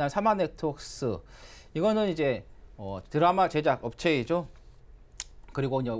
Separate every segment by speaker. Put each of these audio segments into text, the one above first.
Speaker 1: 그다음 사마 네트웍스 이거는 이제 어, 드라마 제작 업체이죠. 그리고 이제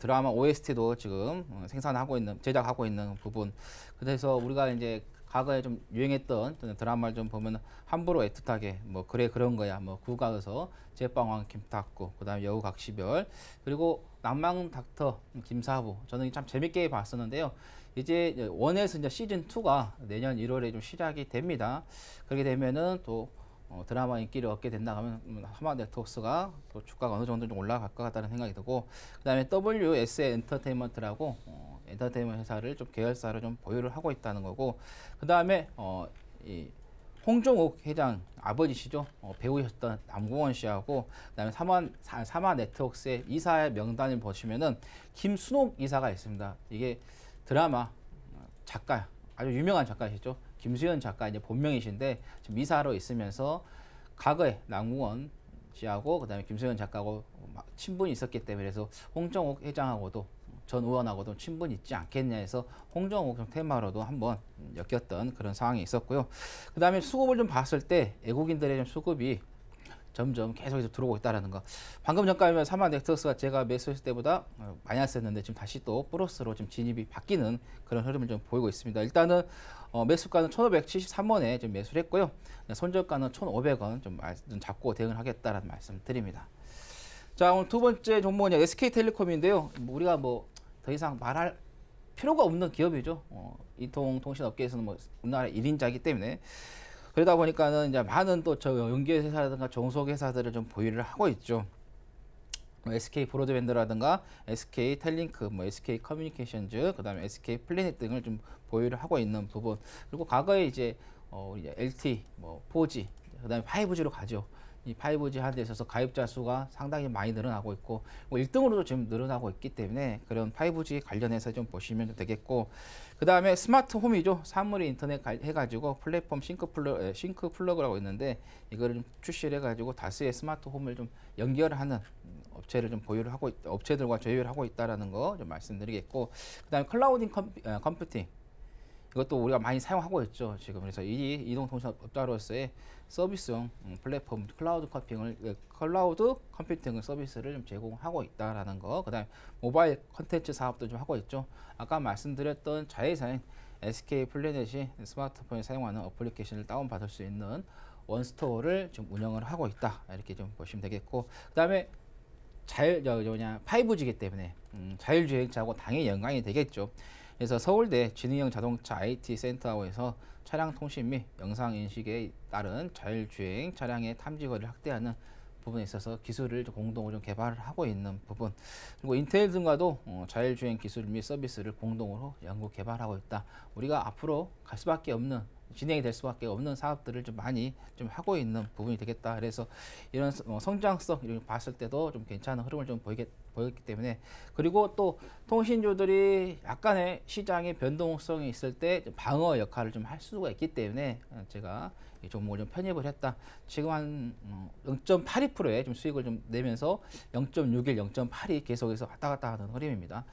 Speaker 1: 드라마 OST도 지금 어, 생산하고 있는 제작하고 있는 부분. 그래서 우리가 이제 과거에 좀 유행했던 드라마를 좀 보면 함부로 애틋하게 뭐 그래 그런 거야 뭐 구가에서 제빵왕 김탁구 그다음 여우 각시별 그리고 낭망 닥터 김사부 저는 참 재밌게 봤었는데요. 이제 원에서 이제 시즌 2가 내년 1월에 좀 시작이 됩니다. 그렇게 되면은 또 어, 드라마 인기를 얻게 된다 하면 음, 하마 네트웍스가 또 주가가 어느 정도 좀 올라갈 것 같다는 생각이 들고 그다음에 WS 엔터테인먼트라고 어, 엔터테인먼트 회사를 좀 계열사로 좀 보유를 하고 있다는 거고 그다음에 어, 이 홍종욱 회장 아버지시죠 어, 배우셨던 남궁원 씨하고 그다음에 사마 사마 네트웍스의 이사의 명단을 보시면은 김순옥 이사가 있습니다 이게 드라마 작가 아주 유명한 작가시죠. 김수현 작가 이제 본명이신데 지금 미사로 있으면서 과거에 남궁원 씨하고 그다음에 김수현 작가하고 친분이 있었기 때문에 그래서 홍정욱 회장하고도 전 의원하고도 친분이 있지 않겠냐 해서 홍정욱 테마로도 한번 엮였던 그런 상황이 있었고요. 그다음에 수급을 좀 봤을 때 애국인들의 좀 수급이 점점 계속해서 들어오고 있다라는 거. 방금 전까지만 3만 넥터스가 제가 매수했을 때보다 어, 마이너스였는데 지금 다시 또 플러스로 좀 진입이 바뀌는 그런 흐름을 좀 보이고 있습니다. 일단은 어, 매수가는 1,573원에 좀 매수를 했고요. 손절가는 1,500원 좀, 좀 잡고 대응을 하겠다라는 말씀드립니다. 을자 오늘 두 번째 종목은 SK텔레콤인데요. 뭐 우리가 뭐 더 이상 말할 필요가 없는 기업이죠. 어, 이통통신 업계에서는 뭐 우리나라 1인자이기 때문에 그러다 보니까는 이제 많은 또저 연계회사라든가 종속회사들을 좀 보유를 하고 있죠. SK 뭐 브로드밴드라든가 SK 텔링크, 뭐 SK 커뮤니케이션즈, 그다음에 SK 플래닛 등을 좀 보유를 하고 있는 부분. 그리고 과거에 이제 어, 이제 LT, 뭐 4G, 그다음에 5G로 가죠. 이 5G 하드에 있어서 가입자 수가 상당히 많이 늘어나고 있고 뭐 1등으로도 지금 늘어나고 있기 때문에 그런 5G 관련해서 좀 보시면 되겠고 그 다음에 스마트 홈이죠. 사물이 인터넷 해가지고 플랫폼 싱크, 플러, 싱크 플러그라고 있는데 이거를 출시를 해가지고 다스의 스마트 홈을 좀 연결하는 업체를 좀 보유를 하고 있, 업체들과 조율하고 있다라는 거 좀 말씀드리겠고 그 다음에 클라우딩 컴퓨, 어, 컴퓨팅 그것도 우리가 많이 사용하고 있죠. 지금 그래서 이 이동통신 업자로서의 서비스용 음, 플랫폼 클라우드 커핑을 예, 클라우드 컴퓨팅 서비스를 좀 제공하고 있다라는 거. 그다음에 모바일 컨텐츠 사업도 좀 하고 있죠. 아까 말씀드렸던 자회사인 SK 플래닛이 스마트폰에 사용하는 어플리케이션을 다운받을 수 있는 원스토어를 좀 운영을 하고 있다. 이렇게 좀 보시면 되겠고 그다음에 자율 저 뭐냐 5G기 때문에 음, 자율주행차하고 당연히 연관이 되겠죠. 그래서 서울대 지능형 자동차 IT 센터에서 차량 통신 및 영상 인식에 따른 자율주행 차량의 탐지거리를 확대하는 부분에 있어서 기술을 공동으로 좀 개발을 하고 있는 부분 그리고 인텔 등과도 어, 자율주행 기술 및 서비스를 공동으로 연구 개발하고 있다 우리가 앞으로 갈 수밖에 없는 진행이 될 수밖에 없는 사업들을 좀 많이 좀 하고 있는 부분이 되겠다 그래서 이런 어, 성장성 이런 봤을 때도 좀 괜찮은 흐름을 좀 보이겠다 보였기 때문에 그리고 또 통신주들이 약간의 시장의 변동성이 있을 때 방어 역할을 좀 할 수가 있기 때문에 어, 제가 이 종목을 좀 편입을 했다. 지금 한 0.82%의 어, 좀 수익을 좀 내면서 0.61, 0.82 계속해서 왔다 갔다 하는 흐름입니다.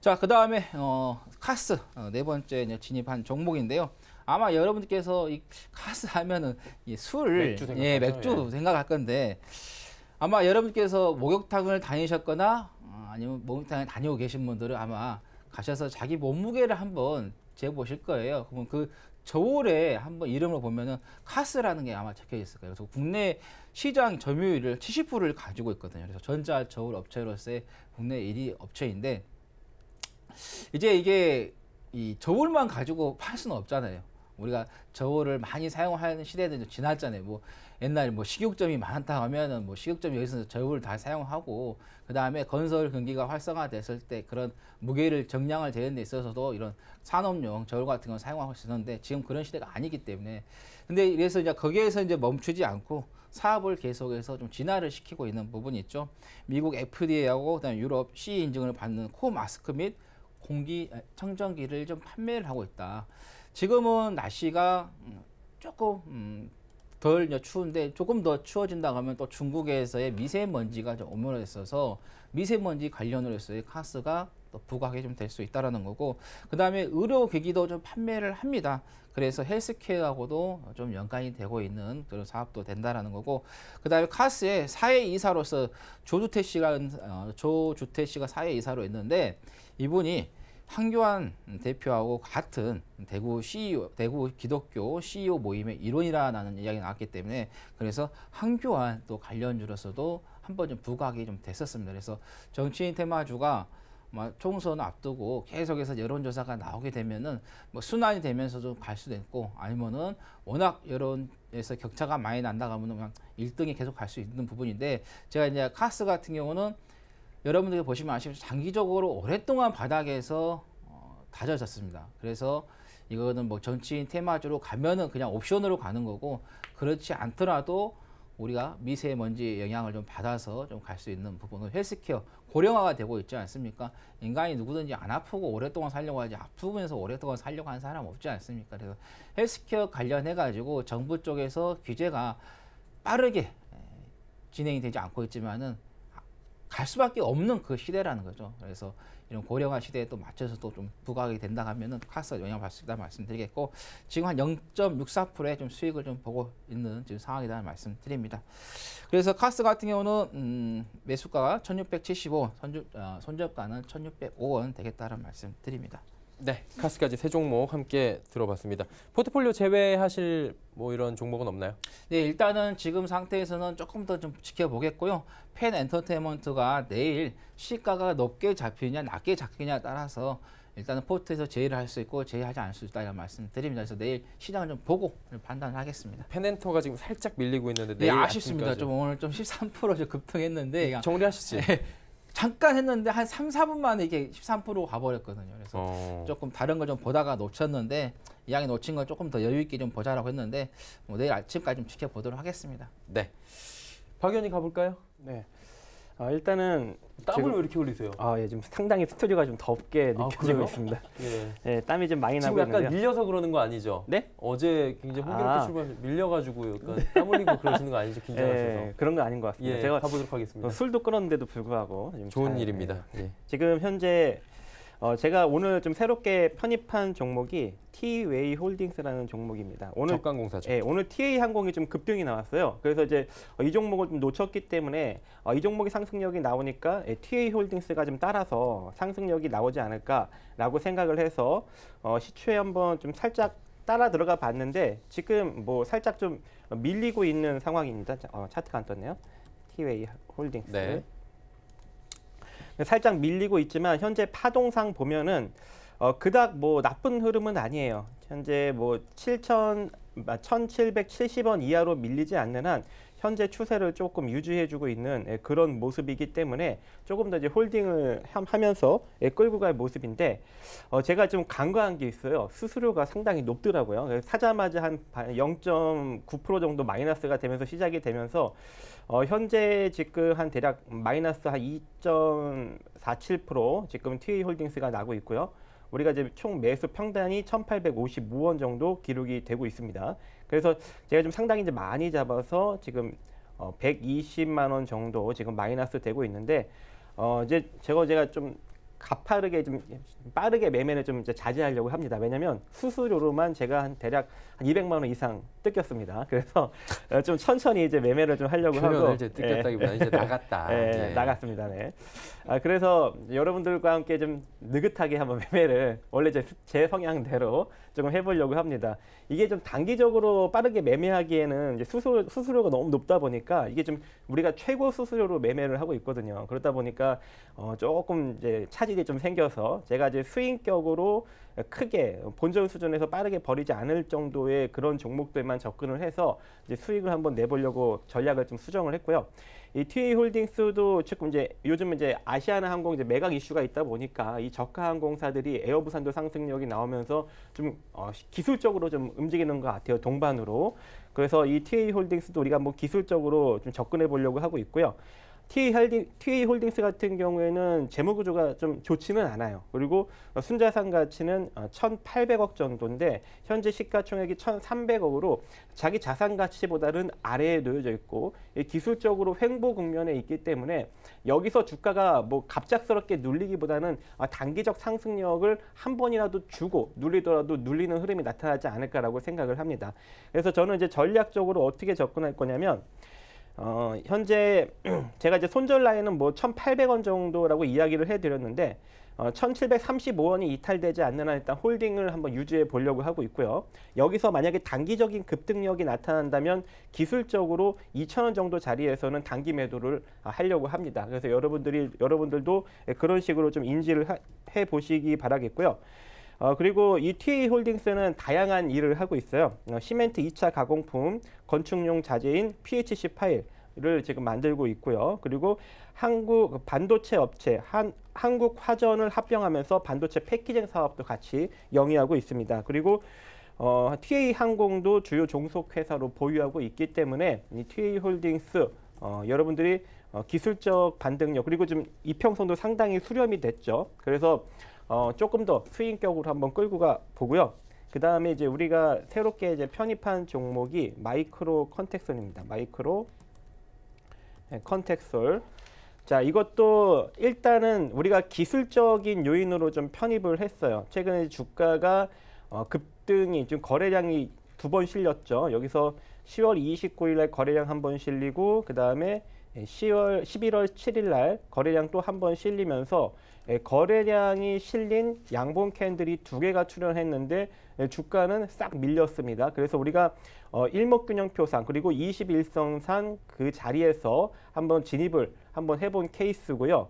Speaker 1: 자, 그 다음에 어, 카스 어, 네 번째 진입한 종목인데요. 아마 여러분들께서 이 카스 하면은 이 술, 맥주, 생각하죠, 예, 맥주 예. 생각할 건데 아마 여러분께서 목욕탕을 다니셨거나 어, 아니면 목욕탕에 다니고 계신 분들은 아마 가셔서 자기 몸무게를 한번 재보실 거예요. 그러면 그 저울에 한번 이름을 보면은 카스라는 게 아마 적혀 있을 거예요. 그래서 국내 시장 점유율을 70%를 가지고 있거든요. 그래서 전자 저울 업체로서의 국내 1위 업체인데 이제 이게 이 저울만 가지고 팔 수는 없잖아요. 우리가 저울을 많이 사용하는 시대는 지났잖아요. 뭐 옛날뭐식욕점이 많다 하면은 뭐식욕점 여기서 저울을 다 사용하고 그 다음에 건설 경기가 활성화됐을 때 그런 무게를 정량을 재는 데 있어서도 이런 산업용 저울 같은 걸 사용하고 있었는데 지금 그런 시대가 아니기 때문에 근데 이래서 이제 거기에서 이제 멈추지 않고 사업을 계속해서 좀 진화를 시키고 있는 부분이 있죠. 미국 FDA하고 그다음 유럽 CE 인증을 받는 코 마스크 및 공기 아, 청정기를 좀 판매를 하고 있다. 지금은 날씨가 음, 조금 음, 덜 추운데 조금 더 추워진다 하면 또 중국에서의 미세먼지가 좀 오면에 있어서 미세먼지 관련으로 해서의 카스가또 부각이 좀 될 수 있다라는 거고 그 다음에 의료기기도 좀 판매를 합니다. 그래서 헬스케어하고도 좀 연관이 되고 있는 그런 사업도 된다라는 거고 그 다음에 카스의 사회이사로서 조주태 씨가 어, 조주태 씨가 사회이사로 있는데 이분이 황교안 대표하고 같은 대구 CEO, 대구 기독교 CEO 모임의 일원이라는 이야기가 나왔기 때문에 그래서 황교안 또 관련주로서도 한 번 좀 부각이 좀 됐었습니다. 그래서 정치인 테마주가 뭐 총선 앞두고 계속해서 여론조사가 나오게 되면은 뭐 순환이 되면서도 갈 수도 있고 아니면은 워낙 여론에서 격차가 많이 난다 가면 은 그냥 1등이 계속 갈 수 있는 부분인데 제가 이제 카스 같은 경우는 여러분들이 보시면 아시겠지만 장기적으로 오랫동안 바닥에서 어, 다져졌습니다. 그래서 이거는 뭐 정치인 테마주로 가면은 그냥 옵션으로 가는 거고 그렇지 않더라도 우리가 미세먼지 영향을 좀 받아서 좀 갈 수 있는 부분은 헬스케어 고령화가 되고 있지 않습니까? 인간이 누구든지 안 아프고 오랫동안 살려고 하지 아프면서 오랫동안 살려고 하는 사람 없지 않습니까? 그래서 헬스케어 관련해 가지고 정부 쪽에서 규제가 빠르게 진행이 되지 않고 있지만은 갈 수밖에 없는 그 시대라는 거죠. 그래서 이런 고령화 시대에 또 맞춰서 또 좀 부각이 된다 하면은 카스 영향 받을 수 있다 말씀드리겠고 지금 한 0.64%의 좀 수익을 좀 보고 있는 지금 상황이다 말씀드립니다. 그래서 카스 같은 경우는 음, 매수가가 1,675원, 손 어, 손절가는 1,605원 되겠다는 말씀드립니다.
Speaker 2: 네, 카스까지 세 종목 함께 들어봤습니다. 포트폴리오 제외하실 뭐 이런 종목은 없나요?
Speaker 1: 네, 일단은 지금 상태에서는 조금 더 좀 지켜보겠고요. 팬 엔터테인먼트가 내일 시가가 높게 잡히냐 낮게 잡히냐에 따라서 일단은 포트에서 제의를 할 수 있고 제의하지 않을 수 있다 이런 말씀 을 드립니다. 그래서 내일 시장을 좀 보고 판단을 하겠습니다.
Speaker 2: 페엔터가 지금 살짝 밀리고 있는데 네, 아쉽습니다. 아침까지. 좀 오늘
Speaker 1: 좀 13% 급등했는데 정리하시지 네, 잠깐 했는데 한 3, 4분 만에 이게 13% 가버렸거든요.
Speaker 2: 그래서 어.
Speaker 1: 조금 다른 걸 좀 보다가 놓쳤는데 이왕에 놓친 걸 조금 더 여유 있게 좀 보자라고 했는데 뭐 내일 아침까지 좀 지켜보도록 하겠습니다.
Speaker 2: 네. 박연이 가볼까요? 네. 아, 일단은 땀을 지금, 왜 이렇게 흘리세요? 아, 예, 지금 상당히 스튜디오가 좀 덥게 아, 느껴지고 그 있습니다. 예. 예. 땀이 좀 많이 나고 있는데 약간 밀려서 그러는 거 아니죠? 네? 어제 굉장히 홍기게 아. 출발 밀려가지고 약간 땀 흘리고 그러시는 거 아니죠? 긴장하셔서. 예, 그런 건 아닌 것 같습니다. 예, 제가 가보도록 하겠습니다. 술도 끊었는데도 불구하고 좋은 잘, 일입니다. 예. 예. 지금 현재 어, 제가 오늘 좀 새롭게 편입한 종목이 티웨이 홀딩스라는 종목입니다. 오늘 적강공사죠. 예, 오늘 티웨이 항공이 좀 급등이 나왔어요. 그래서 이제 어, 이 종목을 좀 놓쳤기 때문에 어, 이종목이 상승력이 나오니까 예, 티웨이 홀딩스가 좀 따라서 상승력이 나오지 않을까라고 생각을 해서 어, 시초에 한번 좀 살짝 따라 들어가 봤는데 지금 뭐 살짝 좀 밀리고 있는 상황입니다. 어, 차트가 안 떴네요. 티웨이 홀딩스. 네. 살짝 밀리고 있지만 현재 파동상 보면은 어, 그닥 뭐 나쁜 흐름은 아니에요. 현재 뭐 7천 1,770원 아, 이하로 밀리지 않는 한 현재 추세를 조금 유지해주고 있는 예, 그런 모습이기 때문에 조금 더 이제 홀딩을 하면서 예, 끌고 갈 모습인데 어 제가 좀 간과한 게 있어요. 수수료가 상당히 높더라고요. 사자마자 한 0.9% 정도 마이너스가 되면서 시작이 되면서 어 현재 지금 한 대략 마이너스 한 2.47% 지금 TA e 홀딩스가 나고 있고요. 우리가 이제 총 매수 평단이 1,855원 정도 기록이 되고 있습니다. 그래서 제가 좀 상당히 이제 많이 잡아서 지금 어, 120만 원 정도 지금 마이너스 되고 있는데 어, 이제 제가 제가 좀 가파르게 좀 빠르게 매매를 좀 자제하려고 합니다. 왜냐하면 수수료로만 제가 한 대략 한 200만 원 이상 뜯겼습니다. 그래서 어, 좀 천천히 이제 매매를 좀 하려고 하고 이제 뜯겼다기보다 예. 이제 나갔다. 예. 예. 나갔습니다. 네. 아, 그래서 여러분들과 함께 좀 느긋하게 한번 매매를 원래 제, 제 성향대로 조금 해보려고 합니다. 이게 좀 단기적으로 빠르게 매매하기에는 이제 수수, 수수료가 너무 높다 보니까 이게 좀 우리가 최고 수수료로 매매를 하고 있거든요. 그러다 보니까 어, 조금 이제 차 가지 이좀 생겨서 제가 이제 수익격으로 크게 본전 수준에서 빠르게 버리지 않을 정도의 그런 종목들만 접근을 해서 이제 수익을 한번 내보려고 전략을 좀 수정을 했고요. 이 TA 홀딩스도 지금 이제 요즘 이제 아시아나 항공 이제 매각 이슈가 있다 보니까 이 저가 항공사들이 에어부산도 상승력이 나오면서 좀 어, 기술적으로 좀 움직이는 것 같아요 동반으로. 그래서 이 TA 홀딩스도 우리가 뭐 기술적으로 좀 접근해 보려고 하고 있고요. TA홀딩, TA홀딩스 같은 경우에는 재무 구조가 좀 좋지는 않아요. 그리고 순자산 가치는 1,800억 어, 정도인데 현재 시가총액이 1,300억으로 자기 자산 가치보다는 아래에 놓여져 있고 기술적으로 횡보 국면에 있기 때문에 여기서 주가가 뭐 갑작스럽게 눌리기보다는 아, 단기적 상승력을 한 번이라도 주고 눌리더라도 눌리는 흐름이 나타나지 않을까라고 생각을 합니다. 그래서 저는 이제 전략적으로 어떻게 접근할 거냐면 어, 현재 제가 이제 손절 라인은 뭐 1,800원 정도라고 이야기를 해드렸는데 어, 1,735원이 이탈되지 않는 한 일단 홀딩을 한번 유지해 보려고 하고 있고요. 여기서 만약에 단기적인 급등력이 나타난다면 기술적으로 2,000원 정도 자리에서는 단기 매도를 하려고 합니다. 그래서 여러분들이 여러분들도 그런 식으로 좀 인지를 해 보시기 바라겠고요. 어, 그리고 이 TA 홀딩스는 다양한 일을 하고 있어요. 어, 시멘트 2차 가공품, 건축용 자재인 PHC 파일, 를 지금 만들고 있고요. 그리고 한국 반도체 업체 한 한국 화전을 합병하면서 반도체 패키징 사업도 같이 영위하고 있습니다. 그리고 어, TA 항공도 주요 종속 회사로 보유하고 있기 때문에 이 TA 홀딩스 어, 여러분들이 어, 기술적 반등력 그리고 좀 이평선도 상당히 수렴이 됐죠. 그래서 어, 조금 더수익격으로 한번 끌고 가 보고요. 그 다음에 이제 우리가 새롭게 이제 편입한 종목이 마이크로 컨텍솔입니다. 마이크로 네, 컨텍솔. 자, 이것도 일단은 우리가 기술적인 요인으로 좀 편입을 했어요. 최근에 주가가 어, 급등이 좀 거래량이 두 번 실렸죠. 여기서 10월 29일에 거래량 한 번 실리고 그 다음에 10월 11월 7일 날 거래량 또 한 번 실리면서 예, 거래량이 실린 양봉 캔들이 두 개가 출현했는데 예, 주가는 싹 밀렸습니다. 그래서 우리가 어, 일목균형표상 그리고 21성산 그 자리에서 한번 진입을 한번 해본 케이스고요.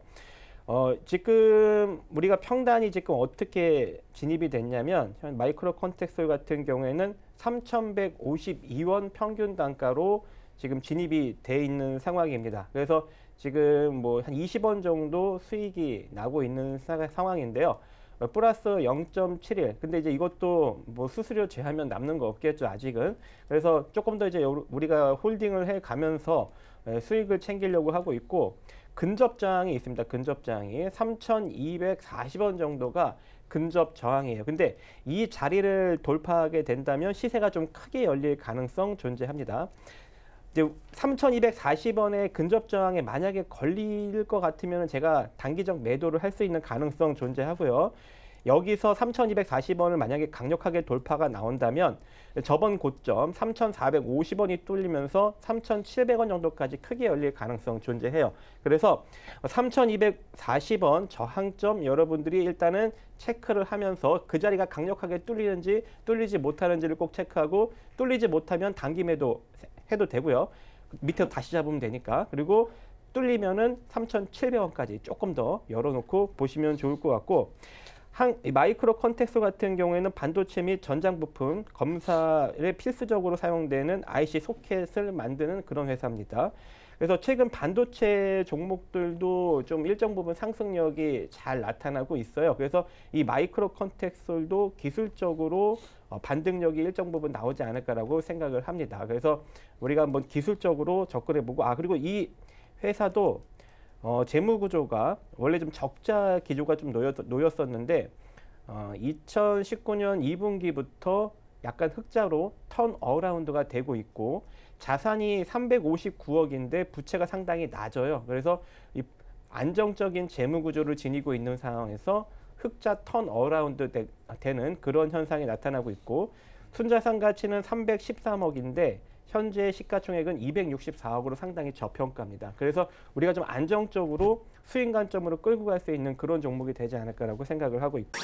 Speaker 2: 어, 지금 우리가 평단이 지금 어떻게 진입이 됐냐면 마이크로 컨텍솔 같은 경우에는 3,152원 평균 단가로 지금 진입이 돼 있는 상황입니다. 그래서 지금 뭐 한 20원 정도 수익이 나고 있는 사, 상황인데요. 어, 플러스 0.71. 근데 이제 이것도 뭐 수수료 제하면 남는 거 없겠죠, 아직은. 그래서 조금 더 이제 우리가 홀딩을 해 가면서 예, 수익을 챙기려고 하고 있고, 근접장이 있습니다. 근접장이 3,240원 정도가 근접 저항이에요. 근데 이 자리를 돌파하게 된다면 시세가 좀 크게 열릴 가능성 존재합니다. 이제 3,240원의 근접 저항에 만약에 걸릴 것 같으면 제가 단기적 매도를 할 수 있는 가능성 존재하고요. 여기서 3,240원을 만약에 강력하게 돌파가 나온다면 저번 고점 3,450원이 뚫리면서 3,700원 정도까지 크게 열릴 가능성 존재해요. 그래서 3,240원 저항점 여러분들이 일단은 체크를 하면서 그 자리가 강력하게 뚫리는지 뚫리지 못하는지를 꼭 체크하고 뚫리지 못하면 단기 매도 해도 되고요. 밑에 다시 잡으면 되니까. 그리고 뚫리면은 3,700원까지 조금 더 열어놓고 보시면 좋을 것 같고 한, 마이크로 컨텍스 같은 경우에는 반도체 및 전장 부품 검사에 필수적으로 사용되는 IC 소켓을 만드는 그런 회사입니다. 그래서 최근 반도체 종목들도 좀 일정 부분 상승력이 잘 나타나고 있어요. 그래서 이 마이크로 컨택솔도 기술적으로 어, 반등력이 일정 부분 나오지 않을까라고 생각을 합니다. 그래서 우리가 한번 기술적으로 접근해보고 아 그리고 이 회사도 어, 재무 구조가 원래 좀 적자 기조가 좀 놓였, 놓였었는데 어, 2019년 2분기부터 약간 흑자로 턴 어라운드가 되고 있고 자산이 359억인데 부채가 상당히 낮아요. 그래서 이 안정적인 재무 구조를 지니고 있는 상황에서 흑자 턴 어라운드 되, 되는 그런 현상이 나타나고 있고 순자산 가치는 313억인데 현재 시가총액은 264억으로 상당히 저평가입니다. 그래서 우리가 좀 안정적으로 수익 관점으로 끌고 갈 수 있는 그런 종목이 되지 않을까라고 생각을 하고 있고